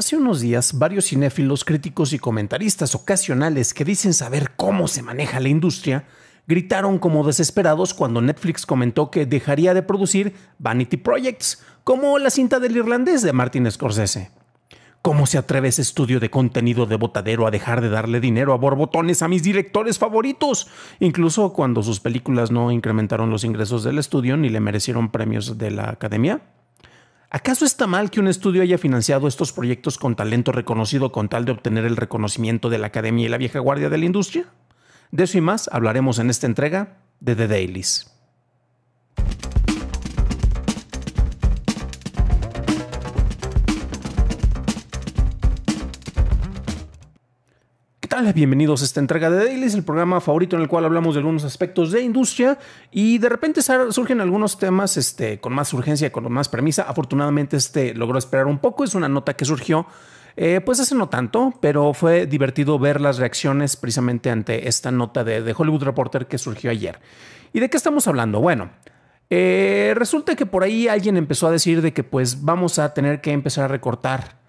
Hace unos días, varios cinéfilos, críticos y comentaristas ocasionales que dicen saber cómo se maneja la industria gritaron como desesperados cuando Netflix comentó que dejaría de producir Vanity Projects, como la cinta del irlandés de Martin Scorsese. ¿Cómo se atreve ese estudio de contenido de botadero a dejar de darle dinero a borbotones a mis directores favoritos? Incluso cuando sus películas no incrementaron los ingresos del estudio ni le merecieron premios de la academia. ¿Acaso está mal que un estudio haya financiado estos proyectos con talento reconocido con tal de obtener el reconocimiento de la academia y la vieja guardia de la industria? De eso y más hablaremos en esta entrega de The Dailies. tal? Bienvenidos a esta entrega de es el programa favorito en el cual hablamos de algunos aspectos de industria y de repente surgen algunos temas este, con más urgencia, con más premisa. Afortunadamente este logró esperar un poco, es una nota que surgió eh, pues hace no tanto, pero fue divertido ver las reacciones precisamente ante esta nota de, Hollywood Reporter que surgió ayer. ¿Y de qué estamos hablando? Bueno, eh, resulta que por ahí alguien empezó a decir de que pues vamos a tener que empezar a recortar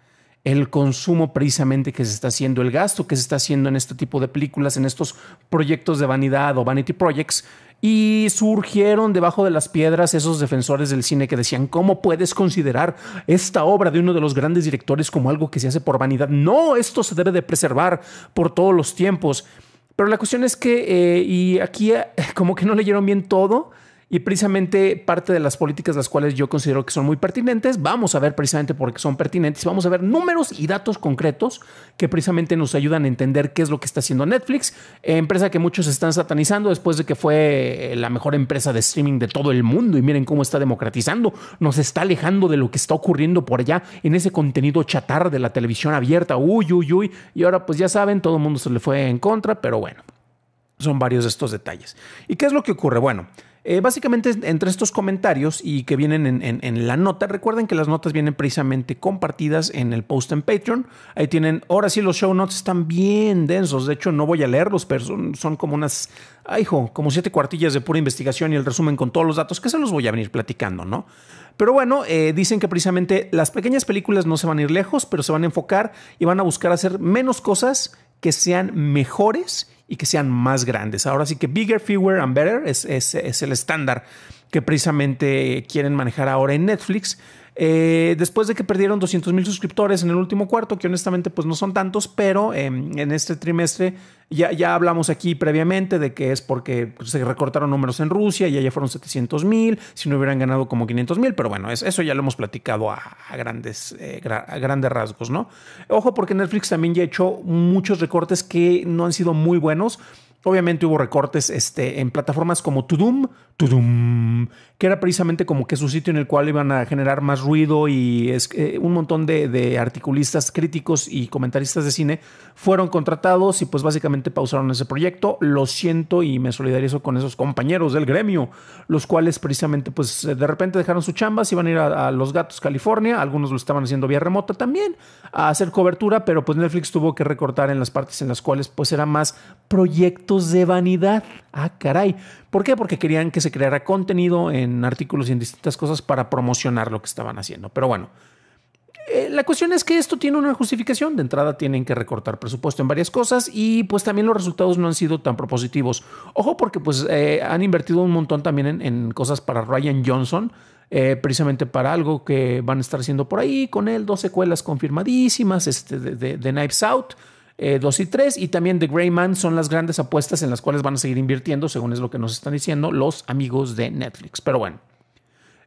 el consumo precisamente que se está haciendo, el gasto que se está haciendo en este tipo de películas, en estos proyectos de vanidad o vanity projects, y surgieron debajo de las piedras esos defensores del cine que decían, ¿cómo puedes considerar esta obra de uno de los grandes directores como algo que se hace por vanidad? No, esto se debe de preservar por todos los tiempos. Pero la cuestión es que, eh, y aquí eh, como que no leyeron bien todo, y precisamente parte de las políticas las cuales yo considero que son muy pertinentes, vamos a ver precisamente porque son pertinentes, vamos a ver números y datos concretos que precisamente nos ayudan a entender qué es lo que está haciendo Netflix, eh, empresa que muchos están satanizando después de que fue eh, la mejor empresa de streaming de todo el mundo y miren cómo está democratizando, nos está alejando de lo que está ocurriendo por allá en ese contenido chatar de la televisión abierta, uy, uy, uy, y ahora pues ya saben, todo el mundo se le fue en contra, pero bueno, son varios de estos detalles. ¿Y qué es lo que ocurre? Bueno, eh, básicamente entre estos comentarios y que vienen en, la nota, recuerden que las notas vienen precisamente compartidas en el post en Patreon. Ahí tienen, ahora sí los show notes están bien densos, de hecho no voy a leerlos, pero son, como unas, ay, hijo, como siete cuartillas de pura investigación y el resumen con todos los datos, que se los voy a venir platicando, ¿no? Pero bueno, eh, dicen que precisamente las pequeñas películas no se van a ir lejos, pero se van a enfocar y van a buscar hacer menos cosas que sean mejores y que sean más grandes. Ahora sí que bigger, fewer and better es, es el estándar que precisamente quieren manejar ahora en Netflix eh, después de que perdieron 200 mil suscriptores en el último cuarto, que honestamente pues no son tantos, pero em, en este trimestre ya, ya hablamos aquí previamente de que es porque pues, se recortaron números en Rusia y allá fueron 700 mil, si no hubieran ganado como 500 mil, pero bueno, es, eso ya lo hemos platicado a, grandes, eh, grandes rasgos, ¿no? Ojo porque Netflix también ya ha hecho muchos recortes que no han sido muy buenos. Obviamente hubo recortes este, en plataformas como Tudum, Tudum, que era precisamente como que su sitio en el cual iban a generar más ruido y es, eh, un montón de, articulistas, críticos y comentaristas de cine fueron contratados y pues básicamente pausaron ese proyecto. Lo siento y me solidarizo con esos compañeros del gremio, los cuales precisamente pues eh, de repente dejaron su chamba, se iban a ir a, a Los Gatos, California, algunos lo estaban haciendo vía remota también, a hacer cobertura, pero pues Netflix tuvo que recortar en las partes en las cuales pues era más proyecto de vanidad. Ah, caray. ¿Por qué? Porque querían que se creara contenido en artículos y en distintas cosas para promocionar lo que estaban haciendo. Pero bueno, eh, la cuestión es que esto tiene una justificación. De entrada tienen que recortar presupuesto en varias cosas y pues también los resultados no han sido tan propositivos. Ojo porque pues eh, han invertido un montón también en, cosas para Ryan Johnson. Eh, precisamente para algo que van a estar haciendo por ahí con él, dos secuelas confirmadísimas este, de Knives Out. 2 eh, y 3 y también The Gray Man son las grandes apuestas en las cuales van a seguir invirtiendo, según es lo que nos están diciendo los amigos de Netflix. Pero bueno,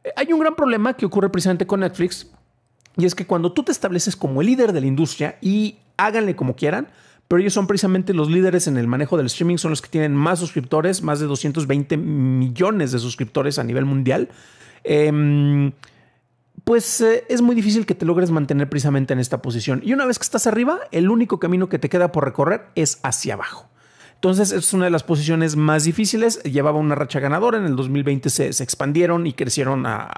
eh, hay un gran problema que ocurre precisamente con Netflix y es que cuando tú te estableces como el líder de la industria y háganle como quieran, pero ellos son precisamente los líderes en el manejo del streaming, son los que tienen más suscriptores, más de 220 millones de suscriptores a nivel mundial. Em, pues eh, es muy difícil que te logres mantener precisamente en esta posición. Y una vez que estás arriba, el único camino que te queda por recorrer es hacia abajo. Entonces, es una de las posiciones más difíciles. Llevaba una racha ganadora. En el 2020 se, expandieron y crecieron a.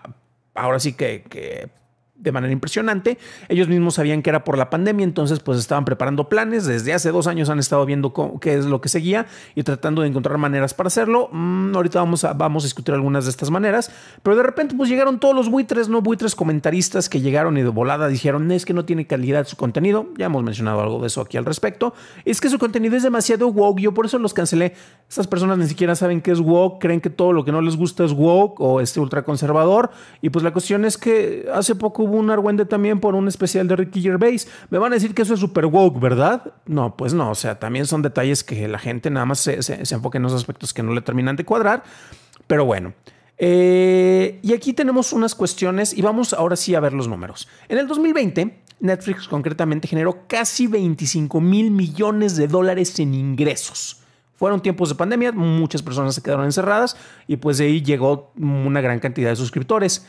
Ahora sí que de manera impresionante. Ellos mismos sabían que era por la pandemia, entonces pues estaban preparando planes. Desde hace dos años han estado viendo qué es lo que seguía y tratando de encontrar maneras para hacerlo. Mm, ahorita vamos a, vamos a discutir algunas de estas maneras, pero de repente pues llegaron todos los buitres, no buitres comentaristas que llegaron y de volada dijeron es que no tiene calidad su contenido. Ya hemos mencionado algo de eso aquí al respecto. Es que su contenido es demasiado woke, yo por eso los cancelé. Estas personas ni siquiera saben qué es woke, creen que todo lo que no les gusta es woke o este ultraconservador. Y pues la cuestión es que hace poco hubo un argüende también por un especial de Ricky Gervais. Me van a decir que eso es super woke, ¿verdad? No, pues no, o sea, también son detalles que la gente nada más se, se, enfoca en los aspectos que no le terminan de cuadrar, pero bueno. Eh, y aquí tenemos unas cuestiones y vamos ahora sí a ver los números. En el 2020, Netflix concretamente generó casi 25 mil millones de dólares en ingresos. Fueron tiempos de pandemia, muchas personas se quedaron encerradas y pues de ahí llegó una gran cantidad de suscriptores.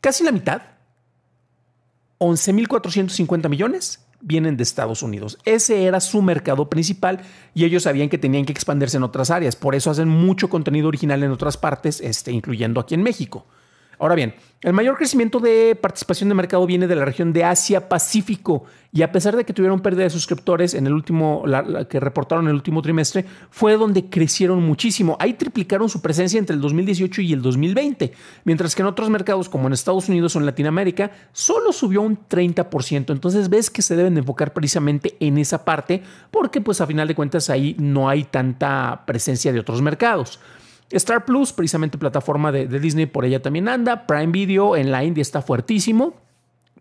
Casi la mitad, 11.450 millones vienen de Estados Unidos. Ese era su mercado principal y ellos sabían que tenían que expandirse en otras áreas. Por eso hacen mucho contenido original en otras partes, este, incluyendo aquí en México. Ahora bien, el mayor crecimiento de participación de mercado viene de la región de Asia-Pacífico y a pesar de que tuvieron pérdida de suscriptores en el último, que reportaron el último trimestre, fue donde crecieron muchísimo. Ahí triplicaron su presencia entre el 2018 y el 2020, mientras que en otros mercados como en Estados Unidos o en Latinoamérica solo subió un 30%. Entonces ves que se deben enfocar precisamente en esa parte porque pues a final de cuentas ahí no hay tanta presencia de otros mercados. Star Plus, precisamente plataforma de, Disney, por ella también anda. Prime Video en la India está fuertísimo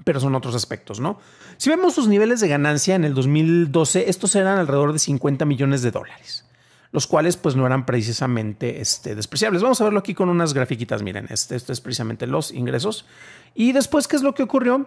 pero son otros aspectos, ¿no? Si vemos sus niveles de ganancia en el 2012, estos eran alrededor de 50 millones de dólares, los cuales pues no eran precisamente este, despreciables. Vamos a verlo aquí con unas grafiquitas, miren, este, esto es precisamente los ingresos. Y después, ¿qué es lo que ocurrió?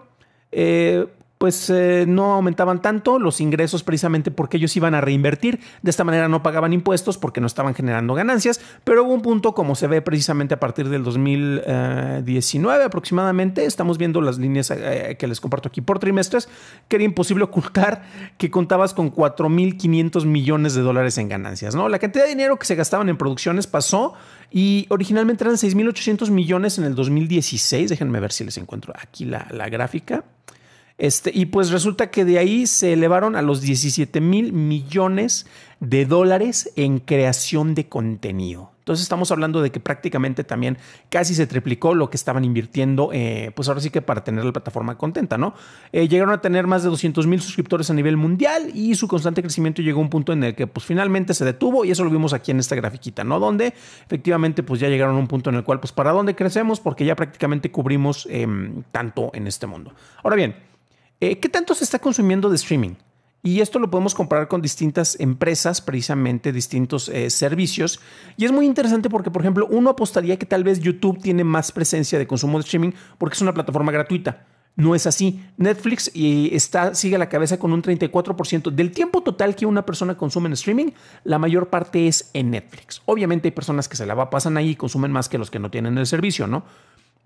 Eh, pues eh, no aumentaban tanto los ingresos precisamente porque ellos iban a reinvertir. De esta manera no pagaban impuestos porque no estaban generando ganancias, pero hubo un punto como se ve precisamente a partir del 2019 eh, aproximadamente, estamos viendo las líneas eh, que les comparto aquí por trimestres, que era imposible ocultar que contabas con 4.500 millones de dólares en ganancias, ¿no? La cantidad de dinero que se gastaban en producciones pasó y originalmente eran 6.800 millones en el 2016, déjenme ver si les encuentro aquí la, la gráfica. Este, y pues resulta que de ahí se elevaron a los 17 mil millones de dólares en creación de contenido. Entonces estamos hablando de que prácticamente también casi se triplicó lo que estaban invirtiendo, eh, pues ahora sí que para tener la plataforma contenta, ¿no? Eh, llegaron a tener más de 200 mil suscriptores a nivel mundial y su constante crecimiento llegó a un punto en el que pues finalmente se detuvo y eso lo vimos aquí en esta grafiquita, ¿no? Donde efectivamente pues ya llegaron a un punto en el cual pues para dónde crecemos porque ya prácticamente cubrimos em, tanto en este mundo. Ahora bien, eh, ¿Qué tanto se está consumiendo de streaming? Y esto lo podemos comparar con distintas empresas, precisamente distintos eh, servicios. Y es muy interesante porque, por ejemplo, uno apostaría que tal vez YouTube tiene más presencia de consumo de streaming porque es una plataforma gratuita. No es así. Netflix está, sigue a la cabeza con un 34% del tiempo total que una persona consume en streaming. La mayor parte es en Netflix. Obviamente hay personas que se la pasan ahí y consumen más que los que no tienen el servicio, ¿no?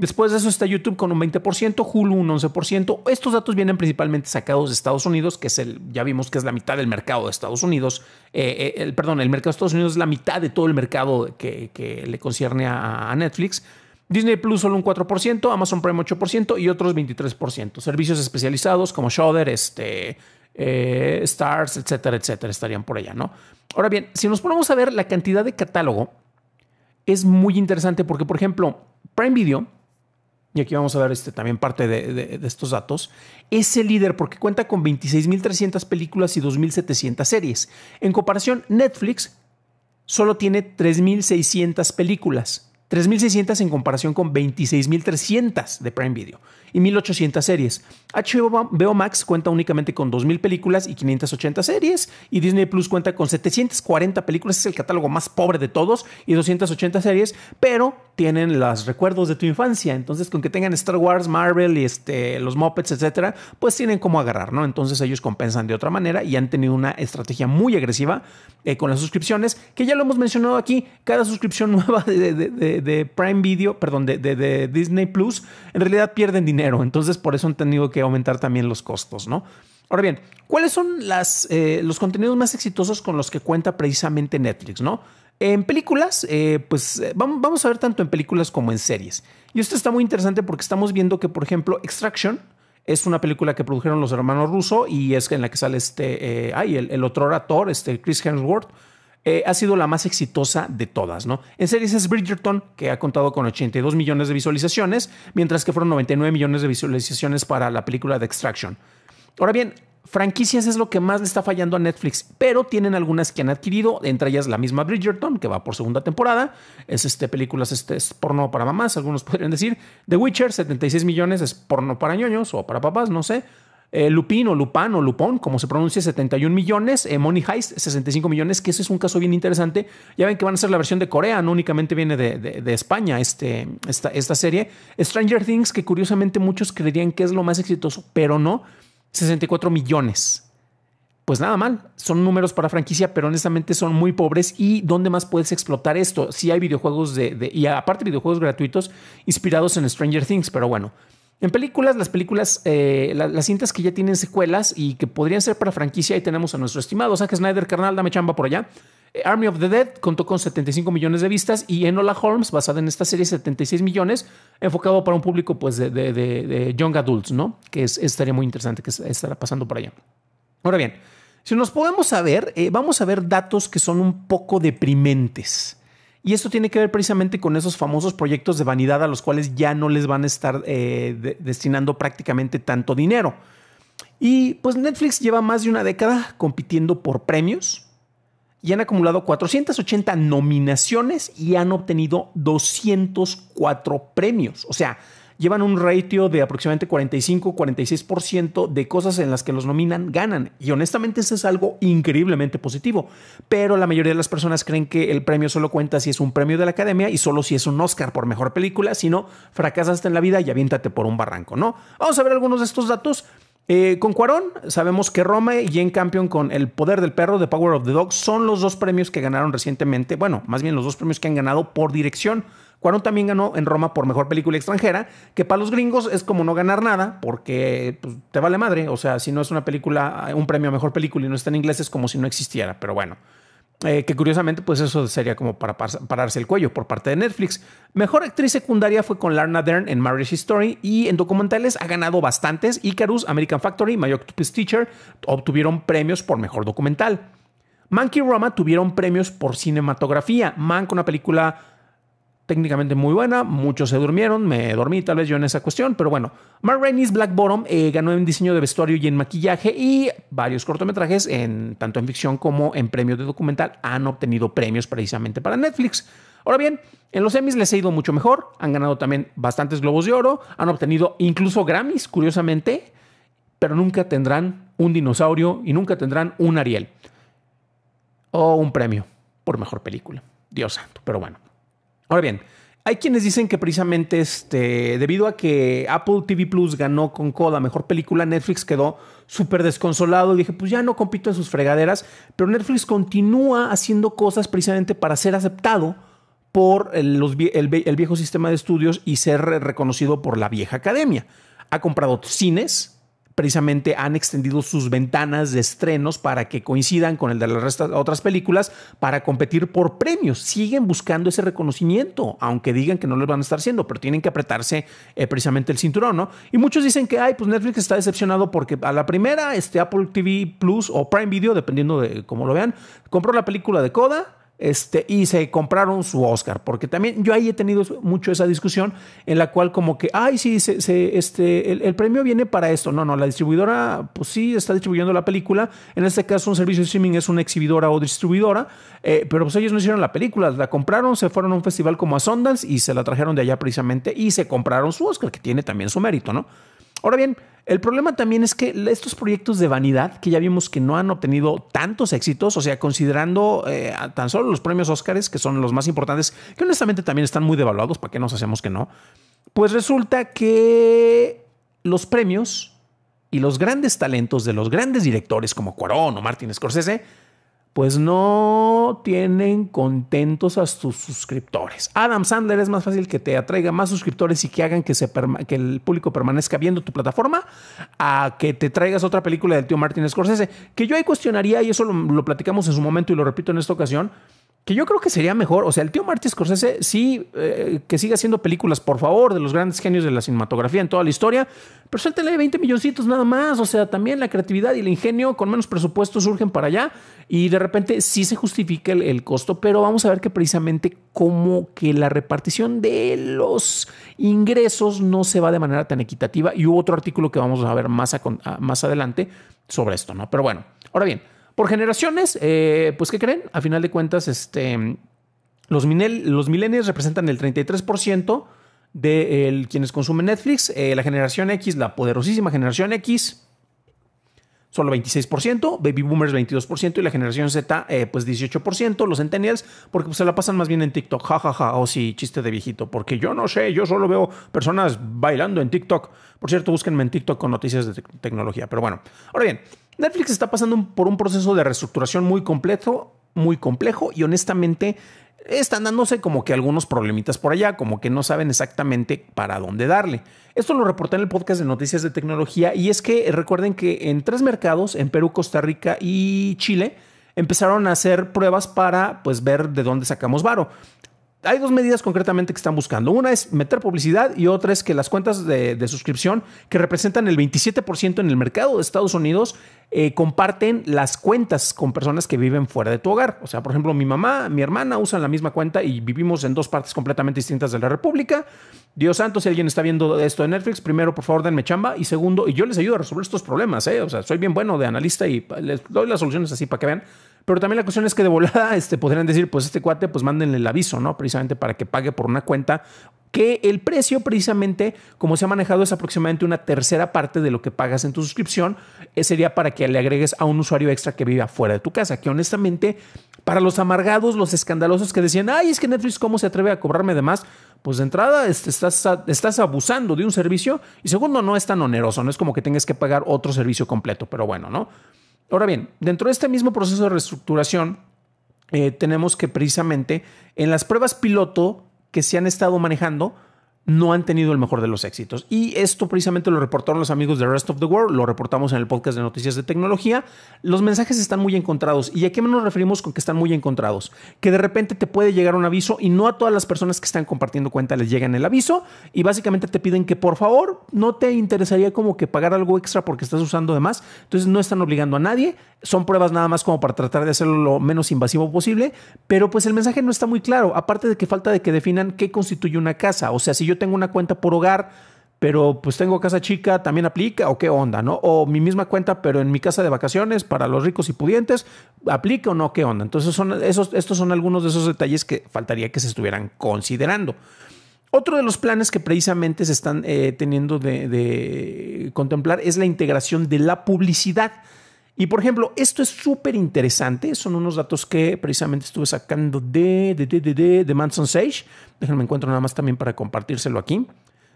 Después de eso está YouTube con un 20%, Hulu un 11%. Estos datos vienen principalmente sacados de Estados Unidos, que es el, ya vimos que es la mitad del mercado de Estados Unidos. Eh, eh, el, perdón, el mercado de Estados Unidos es la mitad de todo el mercado que, le concierne a, Netflix. Disney Plus solo un 4%, Amazon Prime 8% y otros 23%. Servicios especializados como Shudder, este, eh, Stars, etcétera, etcétera, estarían por allá, ¿no? Ahora bien, si nos ponemos a ver la cantidad de catálogo, es muy interesante porque, por ejemplo, Prime Video y aquí vamos a ver este, también parte de, de estos datos, es el líder porque cuenta con 26.300 películas y 2.700 series. En comparación, Netflix solo tiene 3.600 películas. 3.600 en comparación con 26.300 de Prime Video y 1800 series. HBO Max cuenta únicamente con 2000 películas y 580 series y Disney Plus cuenta con 740 películas, es el catálogo más pobre de todos y 280 series, pero tienen los recuerdos de tu infancia, entonces con que tengan Star Wars, Marvel y este los Muppets, etcétera, pues tienen como agarrar, ¿no? Entonces ellos compensan de otra manera y han tenido una estrategia muy agresiva eh, con las suscripciones, que ya lo hemos mencionado aquí, cada suscripción nueva de, de Prime Video, perdón, de Disney Plus, en realidad pierden dinero entonces, por eso han tenido que aumentar también los costos, ¿no? Ahora bien, ¿cuáles son eh, los contenidos más exitosos con los que cuenta precisamente Netflix, no? En películas, eh, pues eh, vamos a ver tanto en películas como en series. Y esto está muy interesante porque estamos viendo que, por ejemplo, Extraction, es una película que produjeron los hermanos Russo y es en la que sale este, ay, el, otro orator, este Chris Hemsworth, eh, ha sido la más exitosa de todas, ¿no? En series es Bridgerton, que ha contado con 82 millones de visualizaciones, mientras que fueron 99 millones de visualizaciones para la película de Extraction. Ahora bien, franquicias es lo que más le está fallando a Netflix, pero tienen algunas que han adquirido, entre ellas la misma Bridgerton, que va por segunda temporada, es este, películas este, es porno para mamás, algunos podrían decir, The Witcher, 76 millones, es porno para ñoños o para papás, no sé, eh, o Lupino, o Lupón, como se pronuncia, 71 millones. Eh, Money Heist, 65 millones, que eso es un caso bien interesante. Ya ven que van a ser la versión de Corea, no únicamente viene de, España este, esta, esta serie. Stranger Things, que curiosamente muchos creerían que es lo más exitoso, pero no, 64 millones pues nada mal, son números para franquicia, pero honestamente son muy pobres. ¿Y dónde más puedes explotar esto? si hay videojuegos de, de, y aparte videojuegos gratuitos inspirados en Stranger Things, pero bueno, en películas, las películas, eh, las cintas que ya tienen secuelas y que podrían ser para franquicia, ahí tenemos a nuestro estimado Zack Snyder, carnal, dame chamba por allá. Eh, Army of the Dead contó con 75 millones de vistas y Enola Holmes, basada en esta serie, 76 millones, enfocado para un público pues, de, young adults, ¿no? Que es, estaría muy interesante que estará pasando por allá. Ahora bien, si nos podemos saber, eh, vamos a ver datos que son un poco deprimentes. Y esto tiene que ver precisamente con esos famosos proyectos de vanidad a los cuales ya no les van a estar eh, destinando prácticamente tanto dinero. Y pues Netflix lleva más de una década compitiendo por premios y han acumulado 480 nominaciones y han obtenido 204 premios. O sea, llevan un ratio de aproximadamente 45-46% de cosas en las que los nominan ganan. Y honestamente eso es algo increíblemente positivo. Pero la mayoría de las personas creen que el premio solo cuenta si es un premio de la academia y solo si es un Oscar por mejor película. Si no, fracasaste en la vida y aviéntate por un barranco, ¿no? Vamos a ver algunos de estos datos. Eh, con Cuarón sabemos que Roma y en Campion con El Poder del Perro, de Power of the Dog, son los dos premios que ganaron recientemente, bueno, más bien los dos premios que han ganado por dirección. Cuaron también ganó en Roma por mejor película extranjera, que para los gringos es como no ganar nada, porque pues, te vale madre. O sea, si no es una película, eh, un premio a mejor película y no está en inglés, es como si no existiera. Pero bueno. Eh, que curiosamente, pues eso sería como para pararse el cuello por parte de Netflix. Mejor actriz secundaria fue con Larna Dern en Marriage Story y en documentales ha ganado bastantes. Icarus, American Factory, My Octopus Teacher obtuvieron premios por mejor documental. Monkey Roma tuvieron premios por cinematografía. Mank, una película técnicamente muy buena, muchos se durmieron, me dormí tal vez yo en esa cuestión, pero bueno, Mark Rainey's Black Bottom eh, ganó en diseño de vestuario y en maquillaje y varios cortometrajes, en, tanto en ficción como en premios de documental, han obtenido premios precisamente para Netflix. Ahora bien, en los Emmys les ha ido mucho mejor, han ganado también bastantes globos de oro, han obtenido incluso Grammys, curiosamente, pero nunca tendrán un dinosaurio y nunca tendrán un Ariel o un premio por mejor película. Dios santo, pero bueno. Ahora bien, hay quienes dicen que precisamente este, debido a que Apple TV Plus ganó con Coda mejor película, Netflix quedó súper desconsolado y dije, pues ya no compito en sus fregaderas, pero Netflix continúa haciendo cosas precisamente para ser aceptado por el viejo sistema de estudios y ser reconocido por la vieja academia. Ha comprado cines, precisamente han extendido sus ventanas de estrenos para que coincidan con el de las otras películas para competir por premios. Siguen buscando ese reconocimiento, aunque digan que no les van a estar haciendo, pero tienen que apretarse eh, precisamente el cinturón, ¿no? Y muchos dicen que, ay, pues Netflix está decepcionado porque a la primera, este Apple TV Plus o Prime Video, dependiendo de cómo lo vean, compró la película de Coda este, y se compraron su Oscar, porque también yo ahí he tenido mucho esa discusión en la cual como que, ay, sí, se, este, el, premio viene para esto. No, no, la distribuidora, pues sí, está distribuyendo la película. En este caso, un servicio de streaming es una exhibidora o distribuidora, eh, pero pues ellos no hicieron la película, la compraron, se fueron a un festival como a Sundance y se la trajeron de allá precisamente y se compraron su Oscar, que tiene también su mérito, ¿no? Ahora bien, el problema también es que estos proyectos de vanidad, que ya vimos que no han obtenido tantos éxitos, o sea, considerando eh, tan solo los premios Óscares, que son los más importantes, que honestamente también están muy devaluados, ¿para qué nos hacemos que no? Pues resulta que los premios y los grandes talentos de los grandes directores como Cuarón o Martin Scorsese pues no tienen contentos a sus suscriptores. Adam Sandler es más fácil que te atraiga más suscriptores y que hagan que, el público permanezca viendo tu plataforma a que te traigas otra película del tío Martin Scorsese, que yo ahí cuestionaría y eso lo platicamos en su momento y lo repito en esta ocasión que yo creo que sería mejor. O sea, el tío Martí Scorsese sí eh, que siga haciendo películas, por favor, de los grandes genios de la cinematografía en toda la historia, pero suéltele 20 milloncitos nada más. O sea, también la creatividad y el ingenio con menos presupuesto surgen para allá y de repente sí se justifica el, costo, pero vamos a ver que precisamente como que la repartición de los ingresos no se va de manera tan equitativa. Y hubo otro artículo que vamos a ver más, más adelante sobre esto, ¿no? Pero bueno, ahora bien por generaciones, eh, pues ¿qué creen? A final de cuentas, este, los, millennials representan el 33% de quienes consumen Netflix. Eh, la generación X, la poderosísima generación X, solo 26%, baby boomers 22% y la generación Z eh, pues 18%, los centennials porque pues, se la pasan más bien en TikTok, jajaja, ja, ja. o oh, sí, chiste de viejito, porque yo no sé, yo solo veo personas bailando en TikTok. Por cierto, búsquenme en TikTok con noticias de tecnología, pero bueno. Ahora bien, Netflix está pasando por un proceso de reestructuración muy completo, muy complejo y honestamente están dándose como que algunos problemitas por allá, como que no saben exactamente para dónde darle. Esto lo reporté en el podcast de Noticias de Tecnología y es que recuerden que en tres mercados, en Perú, Costa Rica y Chile, empezaron a hacer pruebas para pues ver de dónde sacamos varo hay dos medidas concretamente que están buscando. Una es meter publicidad y otra es que las cuentas de, suscripción, que representan el 27% en el mercado de Estados Unidos, eh, comparten las cuentas con personas que viven fuera de tu hogar. O sea, por ejemplo, mi mamá, mi hermana usan la misma cuenta y vivimos en dos partes completamente distintas de la República. Dios santo, si alguien está viendo esto de Netflix, primero, por favor, denme chamba. Y segundo, y yo les ayudo a resolver estos problemas. ¿eh? O sea, soy bien bueno de analista y les doy las soluciones así para que vean pero también la cuestión es que de volada este, podrían decir, pues este cuate, pues mándenle el aviso, ¿no? Precisamente para que pague por una cuenta que el precio precisamente, como se ha manejado, es aproximadamente una tercera parte de lo que pagas en tu suscripción. Eh, sería para que le agregues a un usuario extra que vive afuera de tu casa, que honestamente, para los amargados, los escandalosos que decían, ay, es que Netflix, ¿cómo se atreve a cobrarme de más? Pues de entrada este, estás, estás abusando de un servicio y segundo, no es tan oneroso, no es como que tengas que pagar otro servicio completo, pero bueno, ¿no? Ahora bien, dentro de este mismo proceso de reestructuración, eh, tenemos que precisamente en las pruebas piloto que se han estado manejando, no han tenido el mejor de los éxitos. Y esto precisamente lo reportaron los amigos de Rest of the World, lo reportamos en el podcast de Noticias de Tecnología. Los mensajes están muy encontrados. ¿Y a qué nos referimos con que están muy encontrados? Que de repente te puede llegar un aviso y no a todas las personas que están compartiendo cuenta les llegan el aviso y básicamente te piden que por favor no te interesaría como que pagar algo extra porque estás usando demás, Entonces no están obligando a nadie, son pruebas nada más como para tratar de hacerlo lo menos invasivo posible, pero pues el mensaje no está muy claro, aparte de que falta de que definan qué constituye una casa. O sea, si yo yo tengo una cuenta por hogar, pero pues tengo casa chica, también aplica o qué onda, ¿no? O mi misma cuenta, pero en mi casa de vacaciones para los ricos y pudientes, aplica o no, qué onda. Entonces, son esos, estos son algunos de esos detalles que faltaría que se estuvieran considerando. Otro de los planes que precisamente se están eh, teniendo de contemplar es la integración de la publicidad. Y por ejemplo, esto es súper interesante. Son unos datos que precisamente estuve sacando de, de, Manson Sage. Déjenme encuentro nada más también para compartírselo aquí.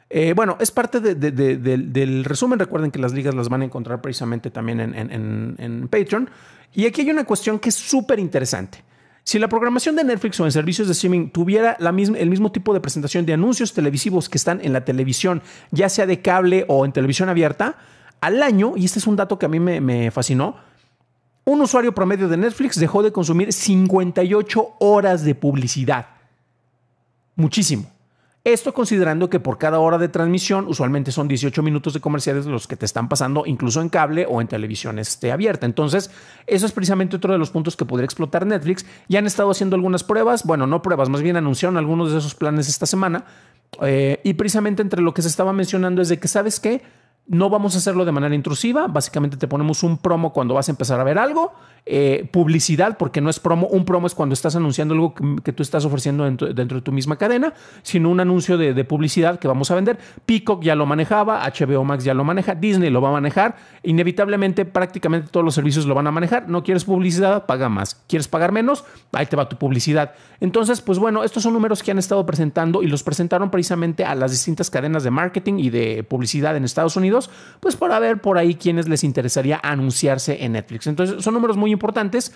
Eh, bueno, es parte del, resumen. Recuerden que las ligas las van a encontrar precisamente también en, Patreon. Y aquí hay una cuestión que es súper interesante. Si la programación de Netflix o en servicios de streaming tuviera la misma, el mismo tipo de presentación de anuncios televisivos que están en la televisión, ya sea de cable o en televisión abierta, al año, y este es un dato que a mí me, fascinó, un usuario promedio de Netflix dejó de consumir 58 horas de publicidad. Muchísimo. Esto considerando que por cada hora de transmisión usualmente son 18 minutos de comerciales los que te están pasando incluso en cable o en televisión este, abierta. Entonces, eso es precisamente otro de los puntos que podría explotar Netflix. Ya han estado haciendo algunas pruebas, bueno, no pruebas, más bien anunciaron algunos de esos planes esta semana. Eh, y precisamente entre lo que se estaba mencionando es de que, ¿sabes qué? No vamos a hacerlo de manera intrusiva. Básicamente te ponemos un promo cuando vas a empezar a ver algo. Eh, publicidad, porque no es promo. Un promo es cuando estás anunciando algo que, tú estás ofreciendo dentro, de tu misma cadena, sino un anuncio de, de, publicidad que vamos a vender. Peacock ya lo manejaba, HBO Max ya lo maneja, Disney lo va a manejar. Inevitablemente, prácticamente todos los servicios lo van a manejar. No quieres publicidad, paga más. ¿Quieres pagar menos? Ahí te va tu publicidad. Entonces, pues bueno, estos son números que han estado presentando y los presentaron precisamente a las distintas cadenas de marketing y de publicidad en Estados Unidos pues para ver por ahí quiénes les interesaría anunciarse en Netflix. Entonces son números muy importantes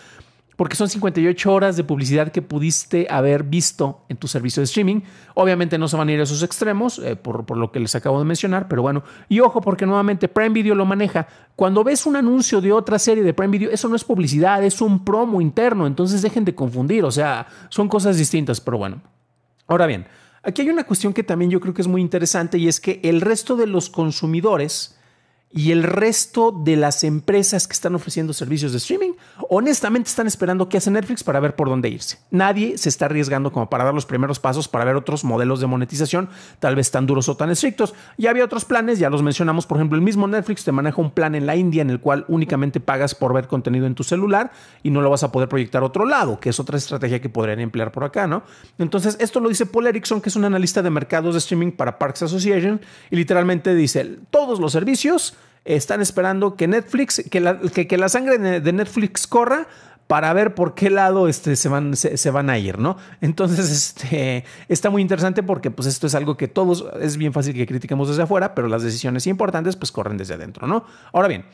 porque son 58 horas de publicidad que pudiste haber visto en tu servicio de streaming. Obviamente no se van a ir a esos extremos, eh, por, por, lo que les acabo de mencionar, pero bueno, y ojo porque nuevamente Prime Video lo maneja. Cuando ves un anuncio de otra serie de Prime Video, eso no es publicidad, es un promo interno, entonces dejen de confundir, o sea, son cosas distintas, pero bueno. Ahora bien, Aquí hay una cuestión que también yo creo que es muy interesante y es que el resto de los consumidores y el resto de las empresas que están ofreciendo servicios de streaming, honestamente están esperando qué hace Netflix para ver por dónde irse. Nadie se está arriesgando como para dar los primeros pasos para ver otros modelos de monetización, tal vez tan duros o tan estrictos. Ya había otros planes, ya los mencionamos, por ejemplo, el mismo Netflix te maneja un plan en la India en el cual únicamente pagas por ver contenido en tu celular y no lo vas a poder proyectar a otro lado, que es otra estrategia que podrían emplear por acá, ¿no? Entonces, esto lo dice Paul Erickson, que es un analista de mercados de streaming para Parks Association, y literalmente dice, todos los servicios, están esperando que Netflix, que la, que, la sangre de Netflix corra para ver por qué lado este, se, van, van a ir, ¿no? Entonces, este, está muy interesante porque pues esto es algo que todos, es bien fácil que critiquemos desde afuera, pero las decisiones importantes pues corren desde adentro, ¿no? Ahora bien,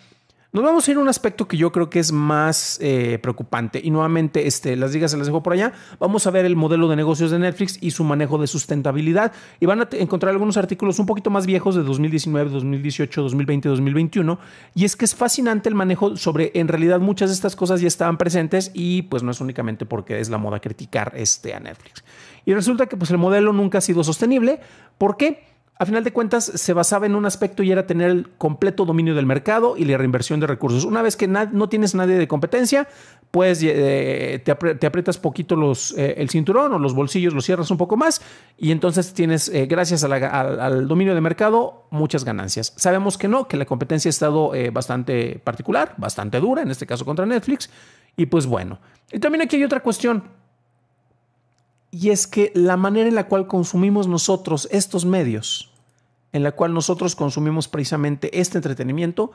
nos vamos a ir a un aspecto que yo creo que es más eh, preocupante. Y nuevamente, este, las ligas se las dejo por allá. Vamos a ver el modelo de negocios de Netflix y su manejo de sustentabilidad. Y van a encontrar algunos artículos un poquito más viejos de 2019, 2018, 2020, 2021. Y es que es fascinante el manejo sobre, en realidad, muchas de estas cosas ya estaban presentes y pues no es únicamente porque es la moda criticar este, a Netflix. Y resulta que pues el modelo nunca ha sido sostenible. ¿Por qué? a final de cuentas se basaba en un aspecto y era tener el completo dominio del mercado y la reinversión de recursos. Una vez que no tienes nadie de competencia, pues eh, te, aprietas poquito los, eh, el cinturón o los bolsillos, los cierras un poco más y entonces tienes, eh, gracias al dominio de mercado, muchas ganancias. Sabemos que no, que la competencia ha estado bastante particular, bastante dura, en este caso contra Netflix, y pues bueno. Y también aquí hay otra cuestión y es que la manera en la cual consumimos nosotros estos medios, en la cual nosotros consumimos precisamente este entretenimiento,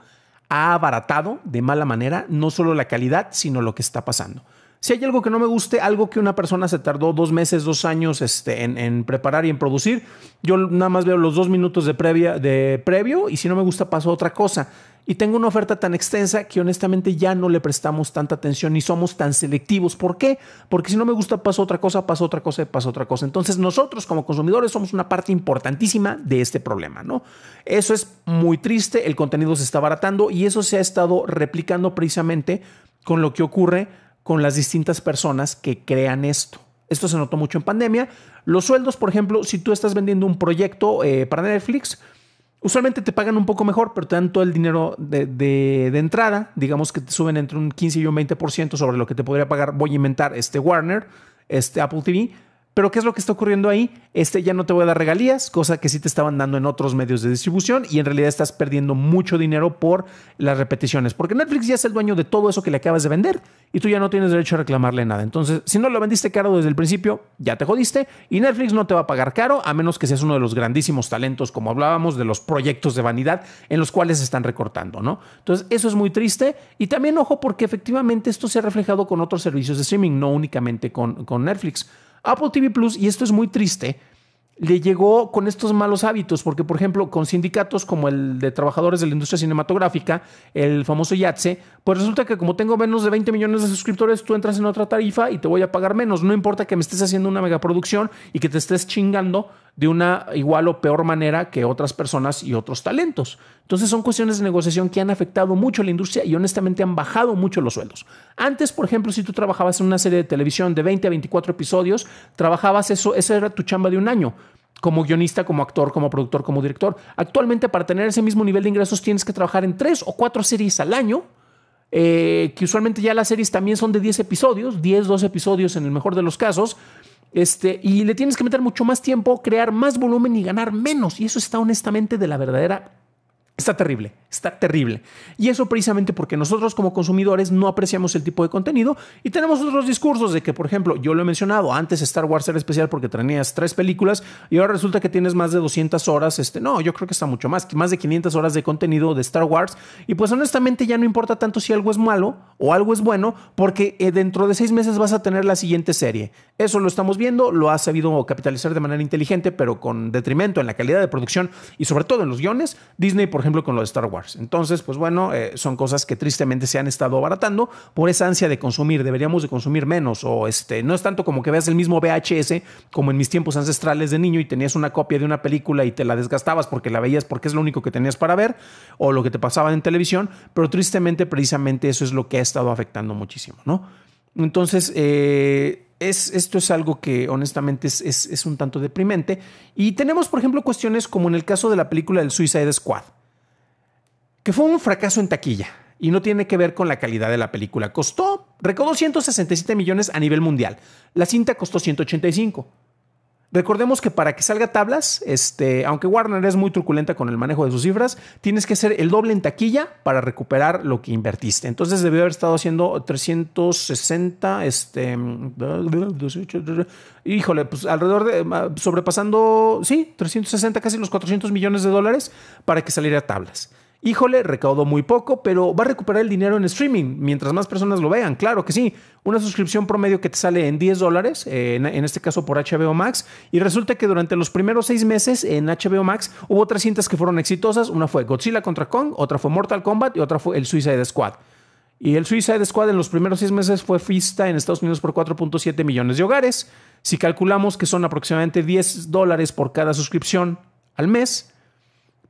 ha abaratado de mala manera no solo la calidad, sino lo que está pasando. Si hay algo que no me guste, algo que una persona se tardó dos meses, dos años este, en, preparar y en producir, yo nada más veo los dos minutos de, previa, de previo y si no me gusta paso otra cosa. Y tengo una oferta tan extensa que honestamente ya no le prestamos tanta atención ni somos tan selectivos. ¿Por qué? Porque si no me gusta pasa otra cosa, pasa otra cosa, pasa otra cosa. Entonces nosotros como consumidores somos una parte importantísima de este problema, ¿no? Eso es muy triste, el contenido se está abaratando y eso se ha estado replicando precisamente con lo que ocurre con las distintas personas que crean esto. Esto se notó mucho en pandemia. Los sueldos, por ejemplo, si tú estás vendiendo un proyecto eh, para Netflix, usualmente te pagan un poco mejor, pero te dan todo el dinero de, entrada. Digamos que te suben entre un 15 y un 20% sobre lo que te podría pagar, voy a inventar, este Warner, este Apple TV pero ¿qué es lo que está ocurriendo ahí? Este ya no te voy a dar regalías, cosa que sí te estaban dando en otros medios de distribución y en realidad estás perdiendo mucho dinero por las repeticiones, porque Netflix ya es el dueño de todo eso que le acabas de vender y tú ya no tienes derecho a reclamarle nada. Entonces, si no lo vendiste caro desde el principio, ya te jodiste y Netflix no te va a pagar caro a menos que seas uno de los grandísimos talentos, como hablábamos, de los proyectos de vanidad en los cuales se están recortando, ¿no? Entonces, eso es muy triste y también ojo porque efectivamente esto se ha reflejado con otros servicios de streaming, no únicamente con, con Netflix. Apple TV Plus, y esto es muy triste, le llegó con estos malos hábitos, porque por ejemplo con sindicatos como el de trabajadores de la industria cinematográfica, el famoso YATSE, pues resulta que como tengo menos de 20 millones de suscriptores, tú entras en otra tarifa y te voy a pagar menos, no importa que me estés haciendo una megaproducción y que te estés chingando de una igual o peor manera que otras personas y otros talentos. Entonces son cuestiones de negociación que han afectado mucho a la industria y honestamente han bajado mucho los sueldos. Antes, por ejemplo, si tú trabajabas en una serie de televisión de 20 a 24 episodios, trabajabas eso, esa era tu chamba de un año como guionista, como actor, como productor, como director. Actualmente, para tener ese mismo nivel de ingresos, tienes que trabajar en tres o cuatro series al año, eh, que usualmente ya las series también son de 10 episodios, 10, 12 episodios en el mejor de los casos. Este, y le tienes que meter mucho más tiempo, crear más volumen y ganar menos. Y eso está honestamente de la verdadera Está terrible, está terrible. Y eso precisamente porque nosotros como consumidores no apreciamos el tipo de contenido y tenemos otros discursos de que, por ejemplo, yo lo he mencionado, antes Star Wars era especial porque tenías tres películas y ahora resulta que tienes más de 200 horas, este, no, yo creo que está mucho más, más de 500 horas de contenido de Star Wars y pues honestamente ya no importa tanto si algo es malo o algo es bueno porque eh, dentro de seis meses vas a tener la siguiente serie. Eso lo estamos viendo, lo ha sabido capitalizar de manera inteligente pero con detrimento en la calidad de producción y sobre todo en los guiones. Disney, por por ejemplo, con lo de Star Wars. Entonces, pues bueno, eh, son cosas que tristemente se han estado abaratando por esa ansia de consumir. Deberíamos de consumir menos o este, no es tanto como que veas el mismo VHS como en mis tiempos ancestrales de niño y tenías una copia de una película y te la desgastabas porque la veías porque es lo único que tenías para ver o lo que te pasaba en televisión, pero tristemente precisamente eso es lo que ha estado afectando muchísimo, ¿no? Entonces, eh, es, esto es algo que honestamente es, es, un tanto deprimente. Y tenemos, por ejemplo, cuestiones como en el caso de la película del Suicide Squad que fue un fracaso en taquilla y no tiene que ver con la calidad de la película. Costó, recordó 167 millones a nivel mundial. La cinta costó 185. Recordemos que para que salga tablas, este, aunque Warner es muy truculenta con el manejo de sus cifras, tienes que hacer el doble en taquilla para recuperar lo que invertiste. Entonces debió haber estado haciendo 360, este, híjole, pues alrededor de, sobrepasando, sí, 360, casi los 400 millones de dólares para que saliera tablas. Híjole, recaudó muy poco, pero va a recuperar el dinero en streaming mientras más personas lo vean. Claro que sí. Una suscripción promedio que te sale en 10 dólares, en, este caso por HBO Max. Y resulta que durante los primeros seis meses en HBO Max hubo tres cintas que fueron exitosas. Una fue Godzilla contra Kong, otra fue Mortal Kombat y otra fue el Suicide Squad. Y el Suicide Squad en los primeros seis meses fue fista en Estados Unidos por 4.7 millones de hogares. Si calculamos que son aproximadamente 10 dólares por cada suscripción al mes,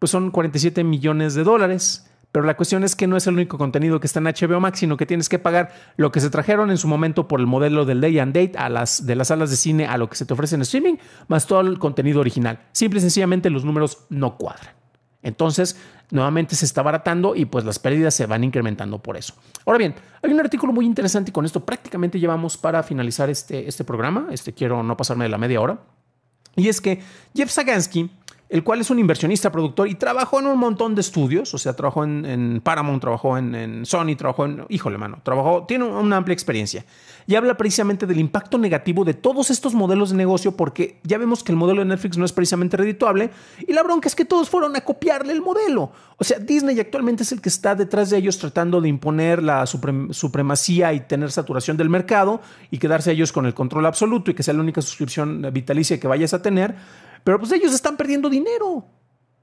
pues son 47 millones de dólares. Pero la cuestión es que no es el único contenido que está en HBO Max, sino que tienes que pagar lo que se trajeron en su momento por el modelo del day and date a las, de las salas de cine a lo que se te ofrece en streaming, más todo el contenido original. Simple y sencillamente los números no cuadran. Entonces, nuevamente se está baratando y pues las pérdidas se van incrementando por eso. Ahora bien, hay un artículo muy interesante y con esto prácticamente llevamos para finalizar este, este programa. Este quiero no pasarme de la media hora. Y es que Jeff Zagansky, el cual es un inversionista, productor y trabajó en un montón de estudios, o sea, trabajó en, en Paramount, trabajó en, Sony, trabajó en, híjole mano, trabajó, tiene una amplia experiencia y habla precisamente del impacto negativo de todos estos modelos de negocio porque ya vemos que el modelo de Netflix no es precisamente redituable y la bronca es que todos fueron a copiarle el modelo. O sea, Disney actualmente es el que está detrás de ellos tratando de imponer la supremacía y tener saturación del mercado y quedarse ellos con el control absoluto y que sea la única suscripción vitalicia que vayas a tener pero pues ellos están perdiendo dinero.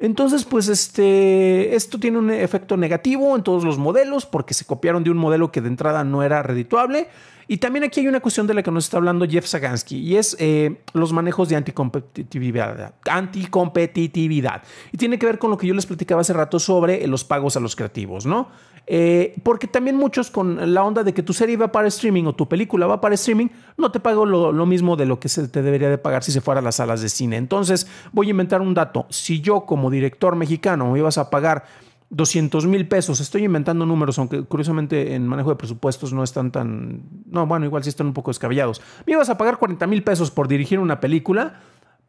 Entonces, pues este, esto tiene un efecto negativo en todos los modelos porque se copiaron de un modelo que de entrada no era redituable. Y también aquí hay una cuestión de la que nos está hablando Jeff Zagansky y es eh, los manejos de anticompetitividad, anticompetitividad. Y tiene que ver con lo que yo les platicaba hace rato sobre los pagos a los creativos, ¿no? Eh, porque también muchos con la onda de que tu serie va para streaming o tu película va para streaming, no te pago lo, mismo de lo que se te debería de pagar si se fuera a las salas de cine. Entonces, voy a inventar un dato. Si yo como director mexicano me ibas a pagar 200 mil pesos, estoy inventando números, aunque curiosamente en manejo de presupuestos no están tan... No, bueno, igual sí están un poco descabellados. Me ibas a pagar 40 mil pesos por dirigir una película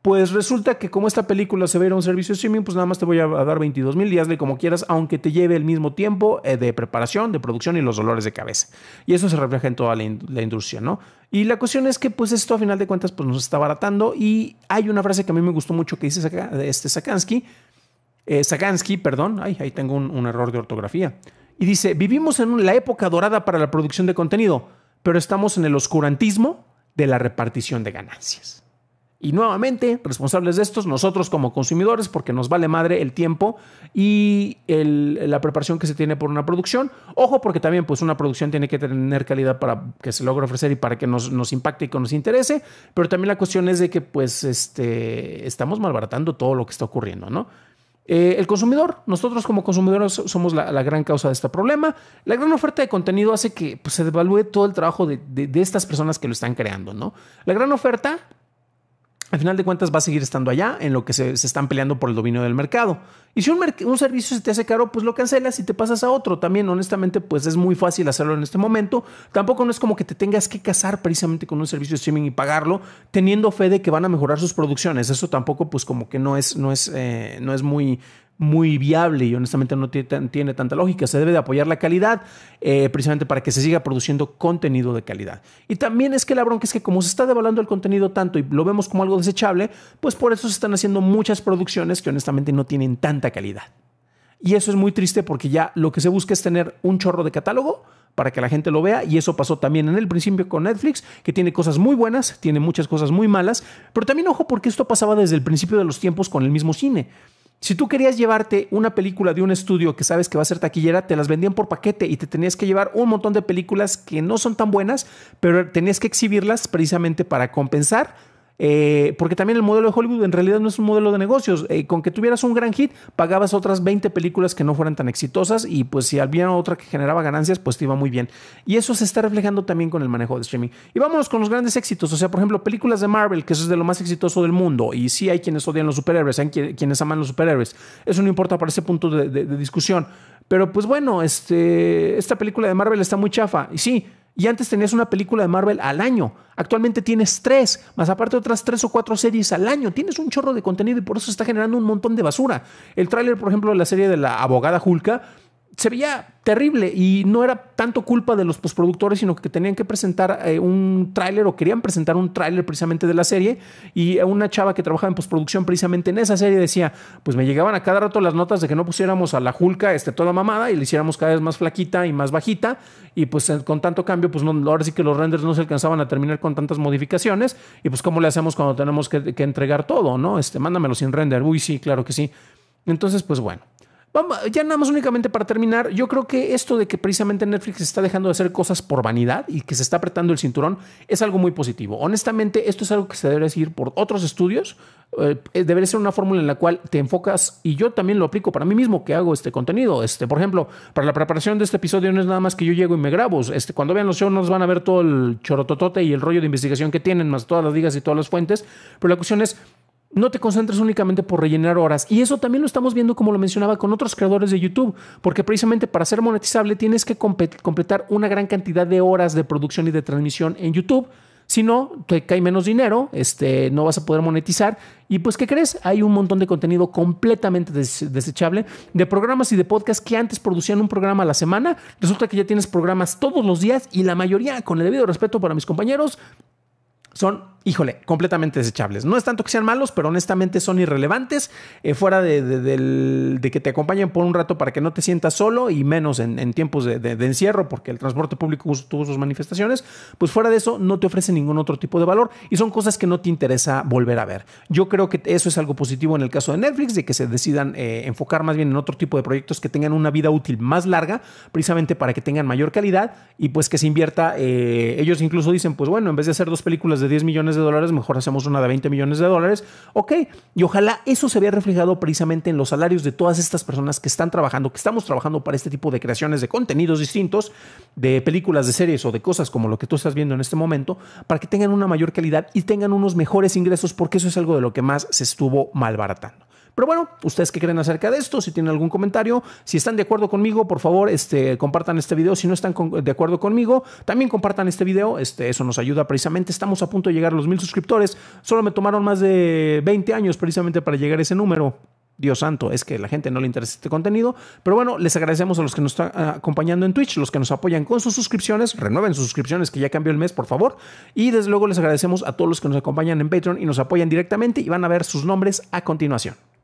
pues resulta que como esta película se va a un servicio de streaming, pues nada más te voy a dar 22 mil días de como quieras, aunque te lleve el mismo tiempo eh, de preparación, de producción y los dolores de cabeza. Y eso se refleja en toda la, industria, ¿no? Y la cuestión es que pues esto a final de cuentas pues nos está abaratando y hay una frase que a mí me gustó mucho que dice este Sakansky, eh, Sakansky, perdón, ahí tengo un, un error de ortografía, y dice, vivimos en la época dorada para la producción de contenido, pero estamos en el oscurantismo de la repartición de ganancias. Y nuevamente, responsables de estos, nosotros como consumidores, porque nos vale madre el tiempo y la preparación que se tiene por una producción. Ojo, porque también pues una producción tiene que tener calidad para que se logre ofrecer y para que nos, impacte y que nos interese. Pero también la cuestión es de que pues este, estamos malbaratando todo lo que está ocurriendo, ¿no? Eh, el consumidor, nosotros como consumidores somos la, gran causa de este problema. La gran oferta de contenido hace que pues, se devalúe todo el trabajo de, de estas personas que lo están creando, ¿no? La gran oferta al final de cuentas va a seguir estando allá en lo que se, están peleando por el dominio del mercado. Y si un, un, servicio se te hace caro, pues lo cancelas y te pasas a otro. También, honestamente, pues es muy fácil hacerlo en este momento. Tampoco no es como que te tengas que casar precisamente con un servicio de streaming y pagarlo, teniendo fe de que van a mejorar sus producciones. Eso tampoco, pues como que no es, no es, eh, no es muy, muy viable y honestamente no tiene tanta lógica. Se debe de apoyar la calidad eh, precisamente para que se siga produciendo contenido de calidad. Y también es que la bronca es que como se está devaluando el contenido tanto y lo vemos como algo desechable, pues por eso se están haciendo muchas producciones que honestamente no tienen tanta calidad. Y eso es muy triste porque ya lo que se busca es tener un chorro de catálogo para que la gente lo vea y eso pasó también en el principio con Netflix, que tiene cosas muy buenas, tiene muchas cosas muy malas, pero también ojo porque esto pasaba desde el principio de los tiempos con el mismo cine. Si tú querías llevarte una película de un estudio que sabes que va a ser taquillera, te las vendían por paquete y te tenías que llevar un montón de películas que no son tan buenas, pero tenías que exhibirlas precisamente para compensar eh, porque también el modelo de Hollywood en realidad no es un modelo de negocios. Eh, con que tuvieras un gran hit, pagabas otras 20 películas que no fueran tan exitosas y pues si había otra que generaba ganancias, pues te iba muy bien. Y eso se está reflejando también con el manejo de streaming. Y vámonos con los grandes éxitos. O sea, por ejemplo, películas de Marvel, que eso es de lo más exitoso del mundo. Y sí hay quienes odian los superhéroes, hay quienes aman los superhéroes. Eso no importa para ese punto de, de discusión. Pero pues bueno, este, esta película de Marvel está muy chafa. Y sí, y antes tenías una película de Marvel al año. Actualmente tienes tres, más aparte otras tres o cuatro series al año. Tienes un chorro de contenido y por eso está generando un montón de basura. El tráiler, por ejemplo, de la serie de la abogada Hulka se veía terrible y no era tanto culpa de los postproductores, sino que tenían que presentar eh, un tráiler o querían presentar un tráiler precisamente de la serie y una chava que trabajaba en postproducción precisamente en esa serie decía, pues me llegaban a cada rato las notas de que no pusiéramos a la Julka este, toda mamada y le hiciéramos cada vez más flaquita y más bajita y pues eh, con tanto cambio, pues no, ahora sí que los renders no se alcanzaban a terminar con tantas modificaciones y pues cómo le hacemos cuando tenemos que, que entregar todo, ¿no? Este, mándamelo sin render, uy sí, claro que sí. Entonces, pues bueno. Vamos, ya nada más únicamente para terminar, yo creo que esto de que precisamente Netflix está dejando de hacer cosas por vanidad y que se está apretando el cinturón es algo muy positivo. Honestamente, esto es algo que se debe seguir por otros estudios. Eh, debería ser una fórmula en la cual te enfocas y yo también lo aplico para mí mismo que hago este contenido. Este, por ejemplo, para la preparación de este episodio no es nada más que yo llego y me grabo. Este, cuando vean los shows nos van a ver todo el chorototote y el rollo de investigación que tienen, más todas las digas y todas las fuentes. Pero la cuestión es, no te concentres únicamente por rellenar horas. Y eso también lo estamos viendo, como lo mencionaba, con otros creadores de YouTube, porque precisamente para ser monetizable tienes que completar una gran cantidad de horas de producción y de transmisión en YouTube. Si no, te cae menos dinero, este, no vas a poder monetizar. Y pues, ¿qué crees? Hay un montón de contenido completamente desechable de programas y de podcasts que antes producían un programa a la semana. Resulta que ya tienes programas todos los días y la mayoría, con el debido respeto para mis compañeros, son, híjole, completamente desechables. No es tanto que sean malos, pero honestamente son irrelevantes, eh, fuera de, que te acompañen por un rato para que no te sientas solo y menos en, tiempos de, encierro, porque el transporte público tuvo sus manifestaciones, pues fuera de eso no te ofrece ningún otro tipo de valor y son cosas que no te interesa volver a ver. Yo creo que eso es algo positivo en el caso de Netflix, de que se decidan eh, enfocar más bien en otro tipo de proyectos que tengan una vida útil más larga, precisamente para que tengan mayor calidad y pues que se invierta, eh, ellos incluso dicen, pues bueno, en vez de hacer dos películas de 10 millones de dólares, mejor hacemos una de 20 millones de dólares. Ok, y ojalá eso se había reflejado precisamente en los salarios de todas estas personas que están trabajando, que estamos trabajando para este tipo de creaciones de contenidos distintos, de películas, de series o de cosas como lo que tú estás viendo en este momento, para que tengan una mayor calidad y tengan unos mejores ingresos, porque eso es algo de lo que más se estuvo malbaratando. Pero bueno, ¿ustedes qué creen acerca de esto? Si tienen algún comentario, si están de acuerdo conmigo, por favor, este, compartan este video. Si no están de acuerdo conmigo, también compartan este video. Este, eso nos ayuda precisamente. Estamos a punto de llegar a los mil suscriptores. Solo me tomaron más de 20 años precisamente para llegar a ese número. Dios santo, es que la gente no le interesa este contenido. Pero bueno, les agradecemos a los que nos están ah, acompañando en Twitch, los que nos apoyan con sus suscripciones. Renueven sus suscripciones, que ya cambió el mes, por favor. Y desde luego les agradecemos a todos los que nos acompañan en Patreon y nos apoyan directamente. Y van a ver sus nombres a continuación.